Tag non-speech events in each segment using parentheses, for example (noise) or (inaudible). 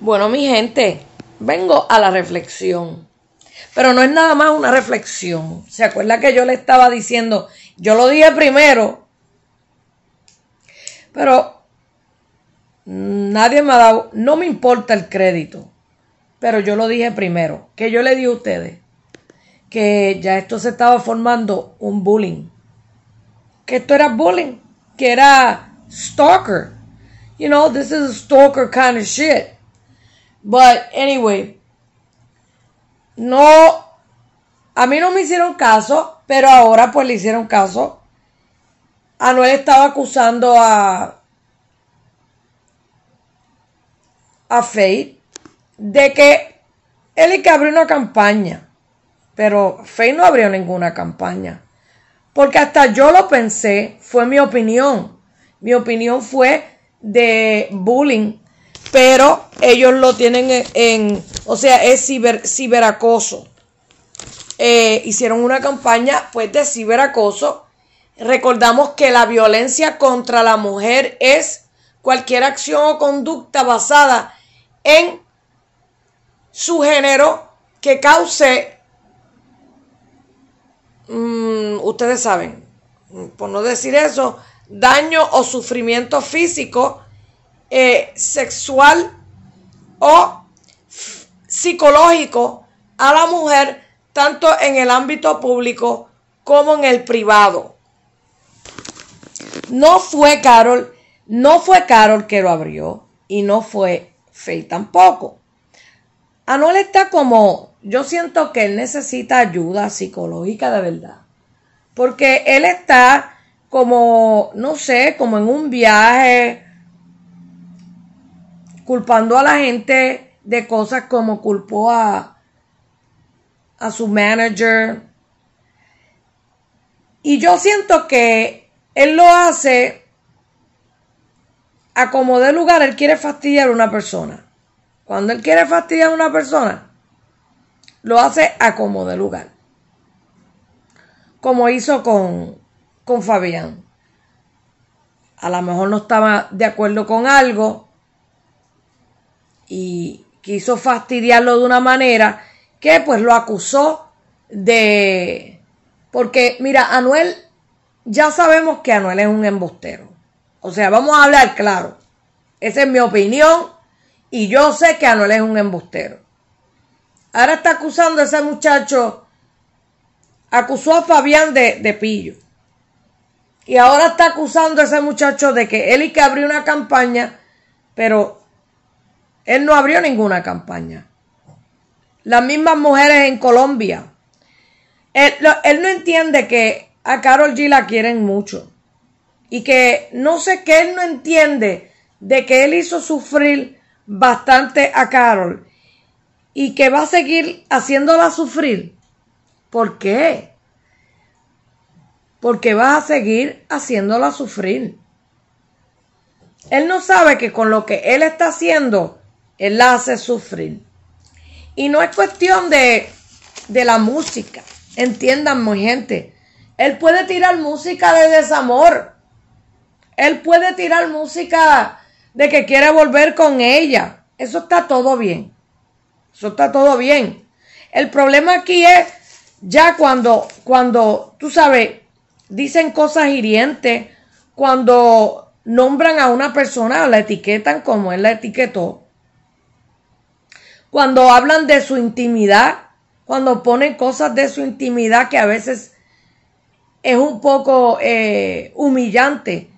Bueno, mi gente, vengo a la reflexión. Pero no es nada más una reflexión. ¿Se acuerda que yo le estaba diciendo? Yo lo dije primero. Pero nadie me ha dado, no me importa el crédito. Pero yo lo dije primero. Que yo le di a ustedes que ya esto se estaba formando un bullying. Que esto era bullying. Que era stalker. You know, this is a stalker kind of shit. But anyway, no, a mí no me hicieron caso, pero ahora pues le hicieron caso. Anuel estaba acusando a a Faith de que él y que abrió una campaña, pero Faith no abrió ninguna campaña. Porque hasta yo lo pensé, fue mi opinión. Mi opinión fue de bullying pero ellos lo tienen en, o sea, es ciberacoso. Eh, hicieron una campaña pues de ciberacoso. Recordamos que la violencia contra la mujer es cualquier acción o conducta basada en su género que cause, mm, ustedes saben, por no decir eso, daño o sufrimiento físico eh, sexual o psicológico a la mujer, tanto en el ámbito público como en el privado. No fue Carol, no fue Carol que lo abrió y no fue Faye tampoco. Anuel está como, yo siento que él necesita ayuda psicológica de verdad, porque él está como, no sé, como en un viaje, culpando a la gente de cosas como culpó a, a su manager. Y yo siento que él lo hace a como de lugar, él quiere fastidiar a una persona. Cuando él quiere fastidiar a una persona, lo hace a como de lugar. Como hizo con, con Fabián. A lo mejor no estaba de acuerdo con algo, y quiso fastidiarlo de una manera que pues lo acusó de... Porque mira, Anuel, ya sabemos que Anuel es un embustero. O sea, vamos a hablar claro. Esa es mi opinión y yo sé que Anuel es un embustero. Ahora está acusando a ese muchacho, acusó a Fabián de, de pillo. Y ahora está acusando a ese muchacho de que él y que abrió una campaña, pero él no abrió ninguna campaña. Las mismas mujeres en Colombia. Él, no entiende que a Carol G la quieren mucho. Y que no sé qué él no entiende de que él hizo sufrir bastante a Carol y que va a seguir haciéndola sufrir. ¿Por qué? Porque va a seguir haciéndola sufrir. Él no sabe que con lo que él está haciendo, él la hace sufrir. Y no es cuestión de, la música. Entiéndanme, gente. Él puede tirar música de desamor. Él puede tirar música de que quiere volver con ella. Eso está todo bien. Eso está todo bien. El problema aquí es ya cuando, cuando, tú sabes, dicen cosas hirientes, cuando nombran a una persona la etiquetan como él la etiquetó, cuando hablan de su intimidad, cuando ponen cosas de su intimidad que a veces es un poco eh, humillante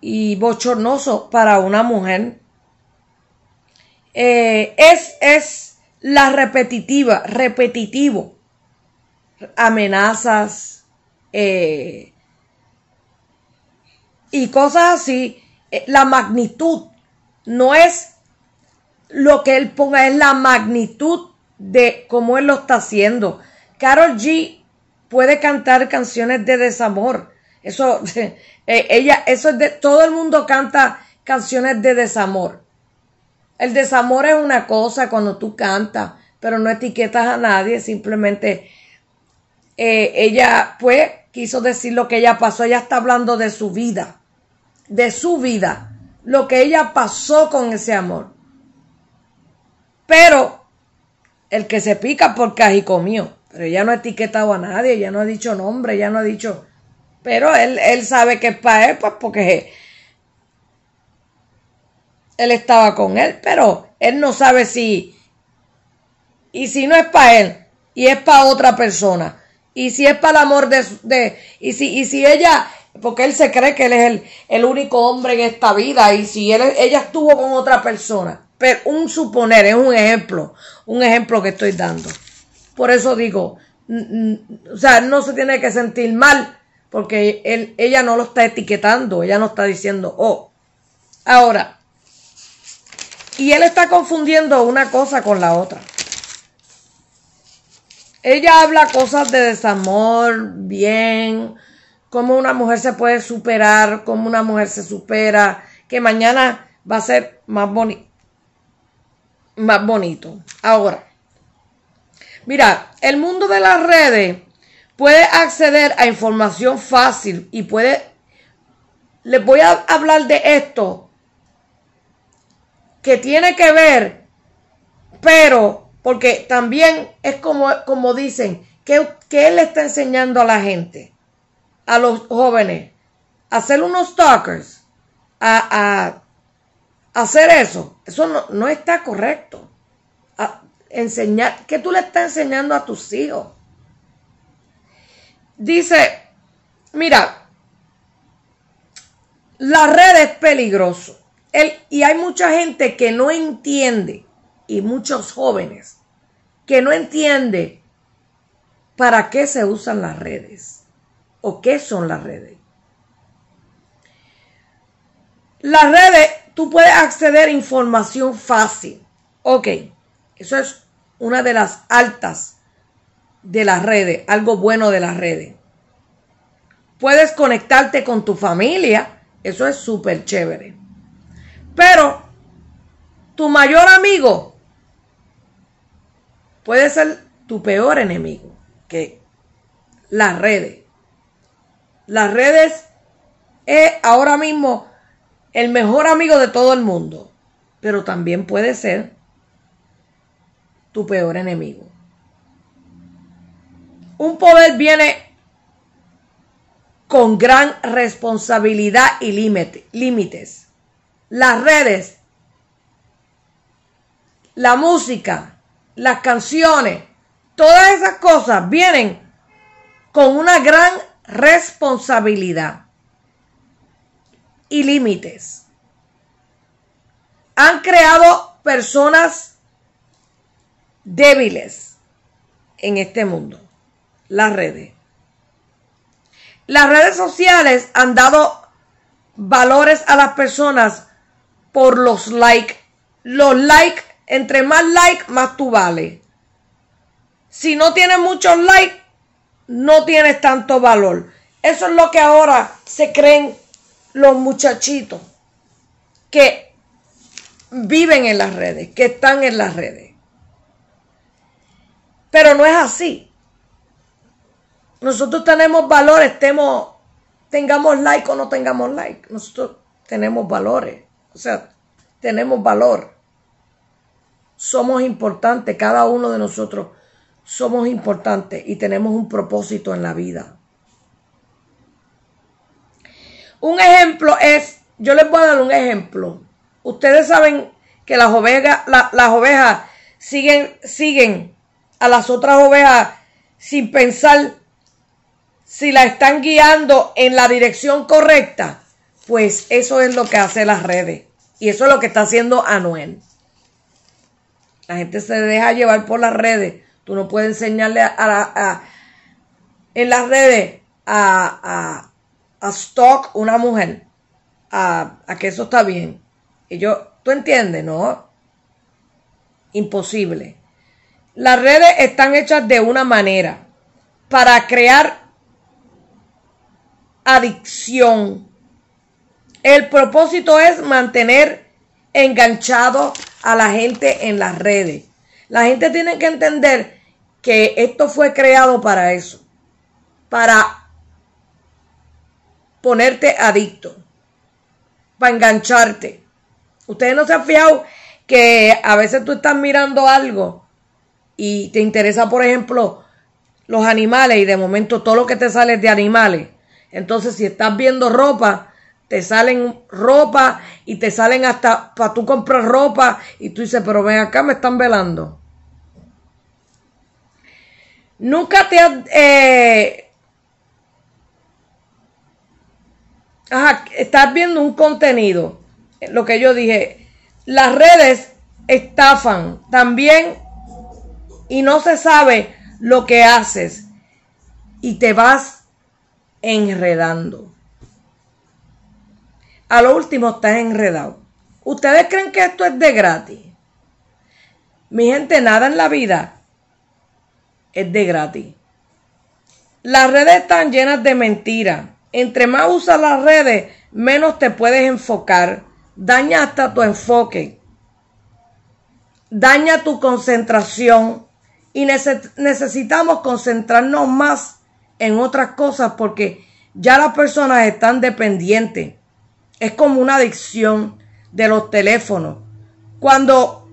y bochornoso para una mujer. Eh, es, es la repetitiva, repetitivo. Amenazas eh, y cosas así. la magnitud no es lo que él ponga, es la magnitud de cómo él lo está haciendo. Carol G puede cantar canciones de desamor. Eso, (laughs) eh, ella, eso es de, todo el mundo canta canciones de desamor. El desamor es una cosa cuando tú cantas, pero no etiquetas a nadie, simplemente eh, ella, pues, quiso decir lo que ella pasó. Ella está hablando de su vida, de su vida, lo que ella pasó con ese amor. Pero el que se pica porque por comió. Pero ya no ha etiquetado a nadie, ya no ha dicho nombre, ya no ha dicho. Pero él, él sabe que es para él, pues porque él estaba con él, pero él no sabe si. Y si no es para él, y es para otra persona. Y si es para el amor de, de. y, si, y si ella. Porque él se cree que él es el, el único hombre en esta vida. Y si él, ella estuvo con otra persona pero un suponer, es un ejemplo, un ejemplo que estoy dando. Por eso digo, o sea, no se tiene que sentir mal porque ella no lo está etiquetando, ella no está diciendo, oh, ahora, y él está confundiendo una cosa con la otra. Ella habla cosas de desamor, bien, cómo una mujer se puede superar, cómo una mujer se supera, que mañana va a ser más bonito más bonito. Ahora, mira, el mundo de las redes puede acceder a información fácil y puede... Les voy a hablar de esto que tiene que ver, pero, porque también es como, como dicen, que, que le está enseñando a la gente, a los jóvenes, a ser unos stalkers, a hacer eso, eso no, está correcto. enseñar, ¿qué tú le estás enseñando a tus hijos? Dice, mira, la red es peligroso. El, y hay mucha gente que no entiende, y muchos jóvenes, que no entiende para qué se usan las redes o qué son las redes. Las redes tú puedes acceder a información fácil. Ok, eso es una de las altas de las redes, algo bueno de las redes. Puedes conectarte con tu familia, eso es súper chévere. Pero tu mayor amigo puede ser tu peor enemigo, que las redes. Las redes ahora mismo el mejor amigo de todo el mundo, pero también puede ser tu peor enemigo. Un poder viene con gran responsabilidad y límites. Las redes, la música, las canciones, todas esas cosas vienen con una gran responsabilidad y límites. Han creado personas débiles en este mundo, las redes. Las redes sociales han dado valores a las personas por los likes. Los likes, entre más likes, más tú vale Si no tienes muchos likes, no tienes tanto valor. Eso es lo que ahora se creen los muchachitos que viven en las redes, que están en las redes. Pero no es así. Nosotros tenemos valores, tengamos like o no tengamos like. Nosotros tenemos valores. O sea, tenemos valor. Somos importantes, cada uno de nosotros somos importantes y tenemos un propósito en la vida. Un ejemplo es, yo les voy a dar un ejemplo. Ustedes saben que las ovejas, las ovejas siguen, siguen a las otras ovejas sin pensar si la están guiando en la dirección correcta. Pues eso es lo que hace las redes. Y eso es lo que está haciendo Anuel. La gente se deja llevar por las redes. Tú no puedes enseñarle a, en las redes a, a stalk una mujer, a, a que eso está bien. Y yo, ¿tú entiendes? No. Imposible. Las redes están hechas de una manera para crear adicción. El propósito es mantener enganchado a la gente en las redes. La gente tiene que entender que esto fue creado para eso, para ponerte adicto, para engancharte. Ustedes no se han fijado que a veces tú estás mirando algo y te interesa, por ejemplo, los animales y de momento todo lo que te sale es de animales. Entonces, si estás viendo ropa, te salen ropa y te salen hasta para tú comprar ropa y tú dices, pero ven acá, me están velando. Nunca te has eh, Ajá, estás viendo un contenido. Eh, lo que yo dije, las redes estafan también y no se sabe lo que haces y te vas enredando. A lo último estás enredado. ¿Ustedes creen que esto es de gratis? Mi gente, nada en la vida es de gratis. Las redes están llenas de mentiras entre más usas las redes, menos te puedes enfocar. Daña hasta tu enfoque. Daña tu concentración. Y necesitamos concentrarnos más en otras cosas porque ya las personas están dependientes. Es como una adicción de los teléfonos. Cuando,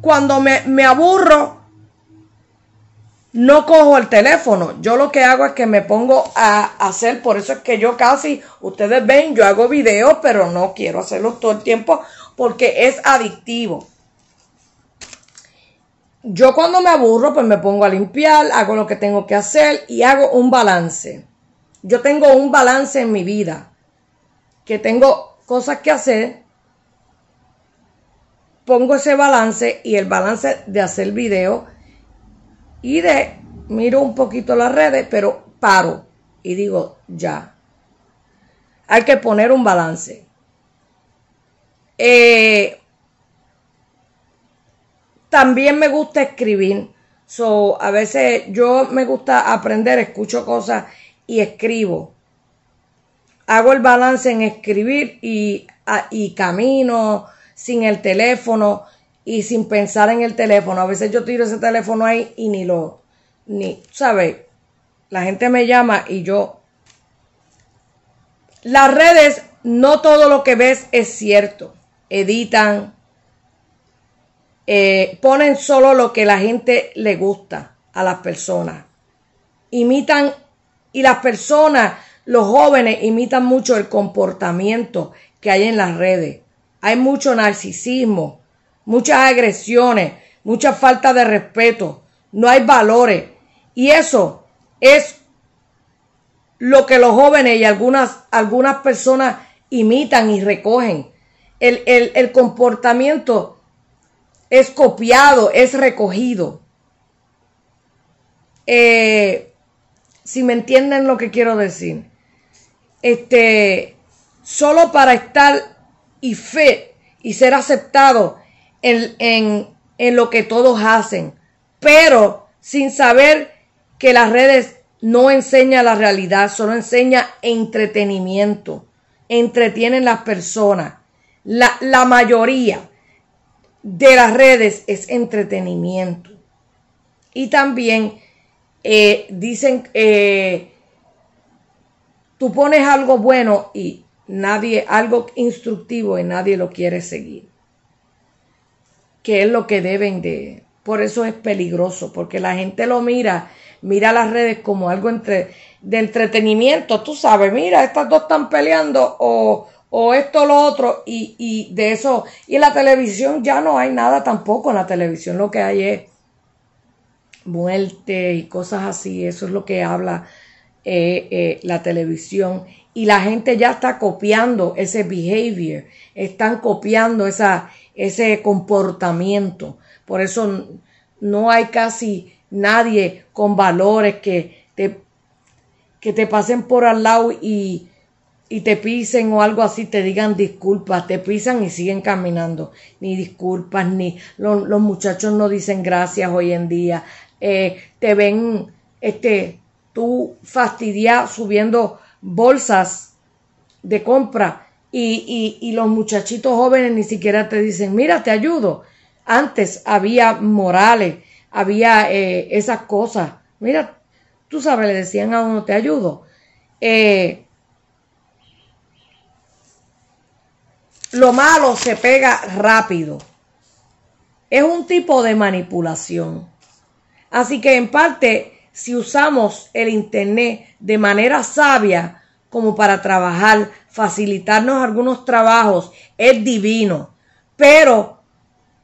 cuando me aburro, no cojo el teléfono. Yo lo que hago es que me pongo a hacer, por eso es que yo casi, ustedes ven, yo hago videos, pero no quiero hacerlo todo el tiempo porque es adictivo. Yo cuando me aburro, pues me pongo a limpiar, hago lo que tengo que hacer y hago un balance. Yo tengo un balance en mi vida, que tengo cosas que hacer, pongo ese balance y el balance de hacer videos y de, miro un poquito las redes, pero paro y digo, ya. Hay que poner un balance. Eh, también me gusta escribir. So, a veces yo me gusta aprender, escucho cosas y escribo. Hago el balance en escribir y, ah, y camino sin el teléfono y sin pensar en el teléfono. A veces yo tiro ese teléfono ahí y ni lo, ni, ¿sabes? La gente me llama y yo... Las redes, no todo lo que ves es cierto. Editan, eh, ponen solo lo que la gente le gusta a las personas. Imitan, y las personas, los jóvenes, imitan mucho el comportamiento que hay en las redes. Hay mucho narcisismo, muchas agresiones, mucha falta de respeto, no hay valores. Y eso es lo que los jóvenes y algunas, algunas personas imitan y recogen. El, comportamiento es copiado, es recogido. Eh, si me entienden lo que quiero decir. Este, solo para estar y fe y ser aceptado en, lo que todos hacen, pero sin saber que las redes no enseñan la realidad, solo enseña entretenimiento. Entretienen las personas. La, la, mayoría de las redes es entretenimiento. Y también eh, dicen, eh, tú pones algo bueno y nadie, algo instructivo y nadie lo quiere seguir que es lo que deben de... Por eso es peligroso, porque la gente lo mira, mira las redes como algo entre, de entretenimiento, tú sabes, mira, estas dos están peleando o, o esto lo otro, y, de eso, y en la televisión ya no hay nada tampoco, en la televisión lo que hay es muerte y cosas así, eso es lo que habla eh, eh, la televisión y la gente ya está copiando ese behavior, están copiando esa, ese comportamiento. Por eso no hay casi nadie con valores que te, que te pasen por al lado y, y te pisen o algo así, te digan disculpas, te pisan y siguen caminando. Ni disculpas, ni los, muchachos no dicen gracias hoy en día. Eh, te ven, este, tú fastidia subiendo bolsas de compra y, y, los muchachitos jóvenes ni siquiera te dicen, mira, te ayudo. Antes había morales, había eh, esas cosas. Mira, tú sabes, le decían a uno, te ayudo. Eh, lo malo se pega rápido. Es un tipo de manipulación. Así que en parte, si usamos el Internet de manera sabia, como para trabajar, facilitarnos algunos trabajos, es divino. Pero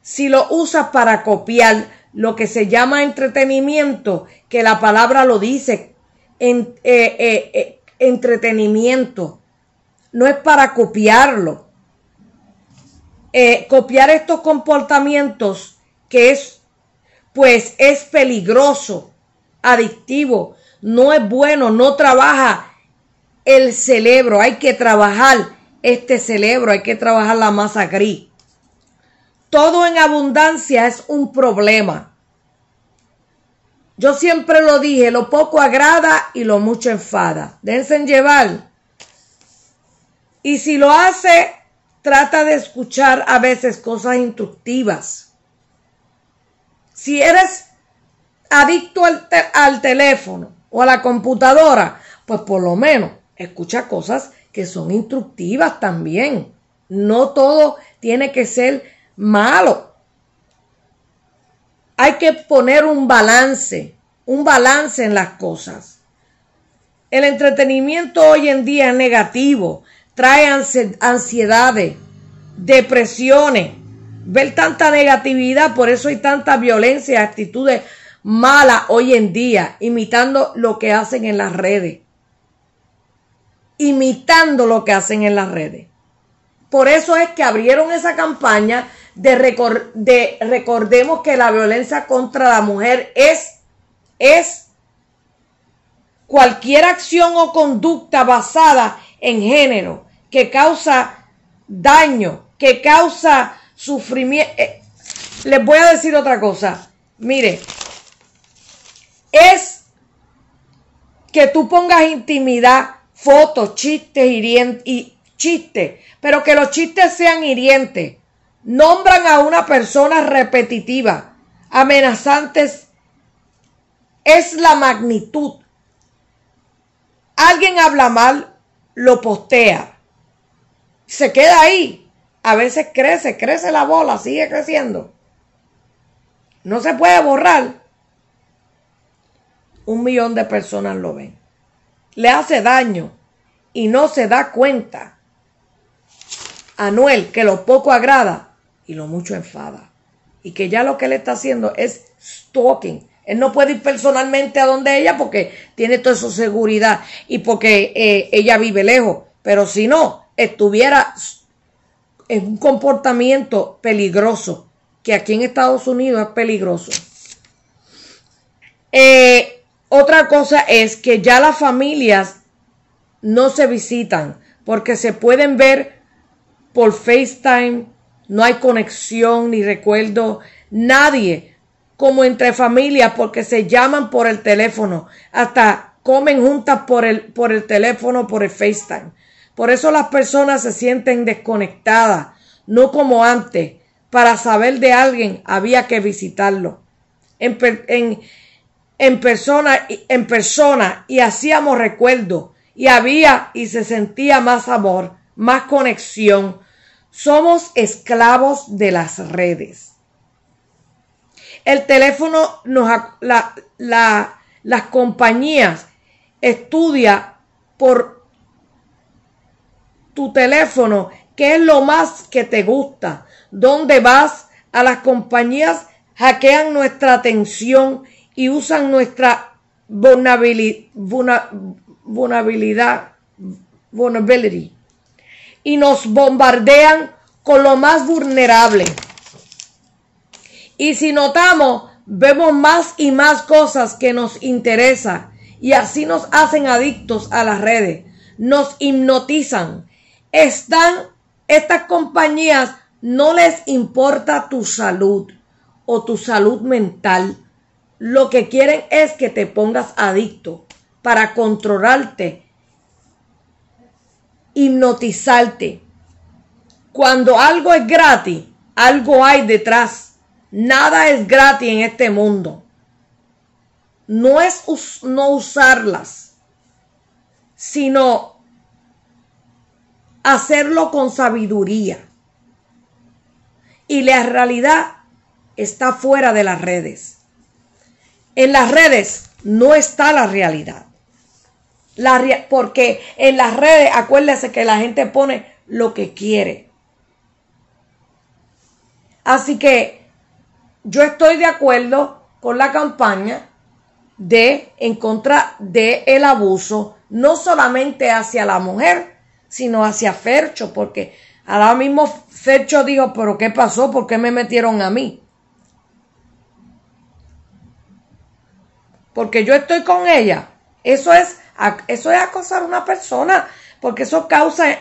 si lo usas para copiar lo que se llama entretenimiento, que la palabra lo dice, eh, eh, eh, entretenimiento, no es para copiarlo. copiar estos comportamientos que es, pues es peligroso, adictivo, no es bueno, no trabaja el cerebro, hay que trabajar este cerebro, hay que trabajar la masa gris. Todo en abundancia es un problema. Yo siempre lo dije, lo poco agrada y lo mucho enfada. en llevar. Y si lo hace, trata de escuchar a veces cosas instructivas. Si eres adicto al, al teléfono o a la computadora, pues por lo menos escucha cosas que son instructivas también. No todo tiene que ser malo. Hay que poner un balance, un balance en las cosas. El entretenimiento hoy en día es negativo, trae ansiedades, depresiones, ver tanta negatividad, por eso hay tanta violencia, actitudes malas hoy en día, imitando lo que hacen en las redes imitando lo que hacen en las redes. Por eso es que abrieron esa campaña de, de recordemos que la violencia contra la mujer es, es cualquier acción o conducta basada en género que causa daño, que causa sufrimiento. Eh, les voy a decir otra cosa. Mire, es que tú pongas intimidad fotos, chistes hirientes y chistes, pero que los chistes sean hirientes. Nombran a una persona repetitiva, amenazantes. Es la magnitud. Alguien habla mal, lo postea. Se queda ahí. A veces crece, crece la bola, sigue creciendo. No se puede borrar. Un millón de personas lo ven le hace daño y no se da cuenta. Anuel, que lo poco agrada y lo mucho enfada. Y que ya lo que él está haciendo es stalking. Él no puede ir personalmente a donde ella porque tiene toda su seguridad y porque eh, ella vive lejos. Pero si no, estuviera en un comportamiento peligroso, que aquí en Estados Unidos es peligroso. Eh, otra cosa es que ya las familias no se visitan porque se pueden ver por FaceTime, no hay conexión ni recuerdo, nadie como entre familias porque se llaman por el teléfono, hasta comen juntas por el, por el teléfono, por el FaceTime. Por eso las personas se sienten desconectadas, no como antes. Para saber de alguien había que visitarlo. en, en persona, en persona y hacíamos recuerdos y había y se sentía más amor, más conexión. Somos esclavos de las redes. El teléfono nos las compañías estudia por tu teléfono qué es lo más que te gusta, dónde vas, a las compañías hackean nuestra atención y usan nuestra vulnerabilidad, y nos bombardean con lo más vulnerable. Y si notamos, vemos más y más cosas que nos interesan y así nos hacen adictos a las redes, nos hipnotizan. Están estas compañías no les importa tu salud o tu salud mental lo que quieren es que te pongas adicto para controlarte, hipnotizarte. Cuando algo es gratis, algo hay detrás. Nada es gratis en este mundo. No es no usarlas, sino hacerlo con sabiduría. Y la realidad está fuera de las redes. En las redes no está la realidad. La porque en las redes, acuérdese que la gente pone lo que quiere. Así que yo estoy de acuerdo con la campaña de en contra del el abuso, no solamente hacia la mujer, sino hacia Fercho, porque ahora mismo Fercho dijo, pero ¿qué pasó? ¿Por qué me metieron a mí? porque yo estoy con ella. Eso es, eso es acosar a una persona, porque eso causa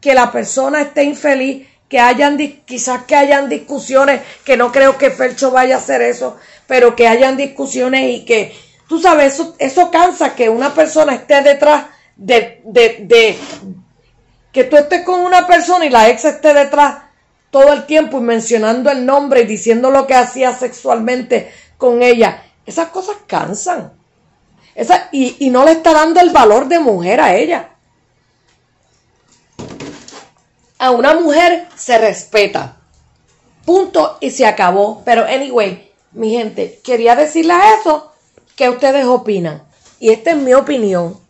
que la persona esté infeliz, que hayan, quizás que hayan discusiones, que no creo que Felcho vaya a hacer eso, pero que hayan discusiones y que, tú sabes, eso, cansa que una persona esté detrás de, de, de, que tú estés con una persona y la ex esté detrás todo el tiempo y mencionando el nombre y diciendo lo que hacía sexualmente con ella. Esas cosas cansan. Esa, y, y no le está dando el valor de mujer a ella. A una mujer se respeta. Punto y se acabó. Pero anyway, mi gente, quería decirles eso. ¿Qué ustedes opinan? Y esta es mi opinión.